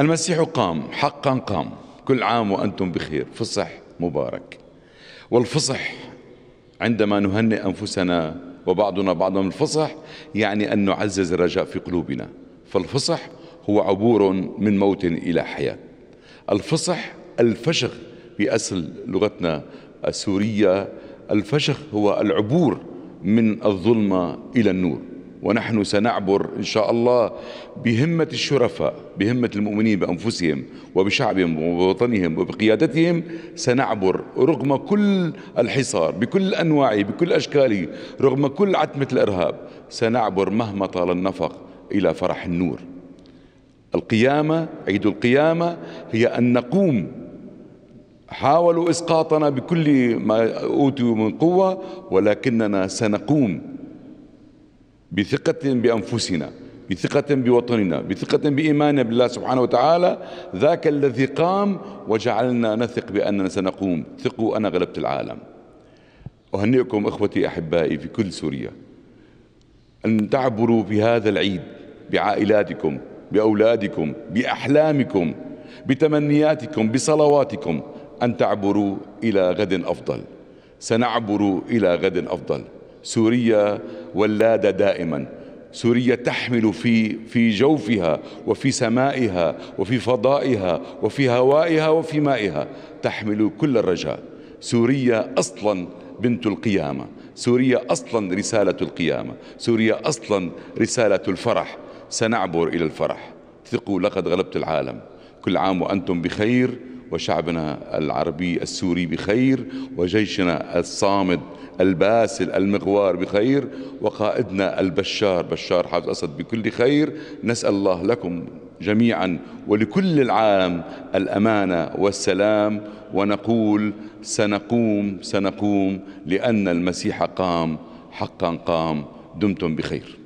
المسيح قام حقا قام كل عام وأنتم بخير فصح مبارك والفصح عندما نهنئ أنفسنا وبعضنا بعضا الفصح يعني أن نعزز الرجاء في قلوبنا فالفصح هو عبور من موت إلى حياة الفصح الفشخ بأصل لغتنا السورية الفشخ هو العبور من الظلمة إلى النور ونحن سنعبر إن شاء الله بهمة الشرفاء بهمة المؤمنين بأنفسهم وبشعبهم وبوطنهم وبقيادتهم سنعبر رغم كل الحصار بكل أنواعه بكل أشكاله رغم كل عتمة الإرهاب سنعبر مهما طال النفق إلى فرح النور القيامة عيد القيامة هي أن نقوم حاولوا إسقاطنا بكل ما أوتوا من قوة ولكننا سنقوم بثقة بأنفسنا بثقة بوطننا بثقة بإيماننا بالله سبحانه وتعالى ذاك الذي قام وجعلنا نثق بأننا سنقوم ثقوا أنا غلبت العالم أهنئكم إخوتي أحبائي في كل سوريا أن تعبروا في هذا العيد بعائلاتكم بأولادكم بأحلامكم بتمنياتكم بصلواتكم أن تعبروا إلى غد أفضل سنعبر إلى غد أفضل سوريا ولاده دائما سوريا تحمل في في جوفها وفي سمائها وفي فضائها وفي هوائها وفي مائها تحمل كل الرجاء سوريا أصلا بنت القيامة سوريا أصلا رسالة القيامة سوريا أصلا رسالة الفرح سنعبر إلى الفرح ثقوا لقد غلبت العالم كل عام وأنتم بخير وشعبنا العربي السوري بخير وجيشنا الصامد الباسل المغوار بخير وقائدنا البشار بشار حافظ أسد بكل خير نسأل الله لكم جميعا ولكل العالم الأمانة والسلام ونقول سنقوم سنقوم لأن المسيح قام حقا قام دمتم بخير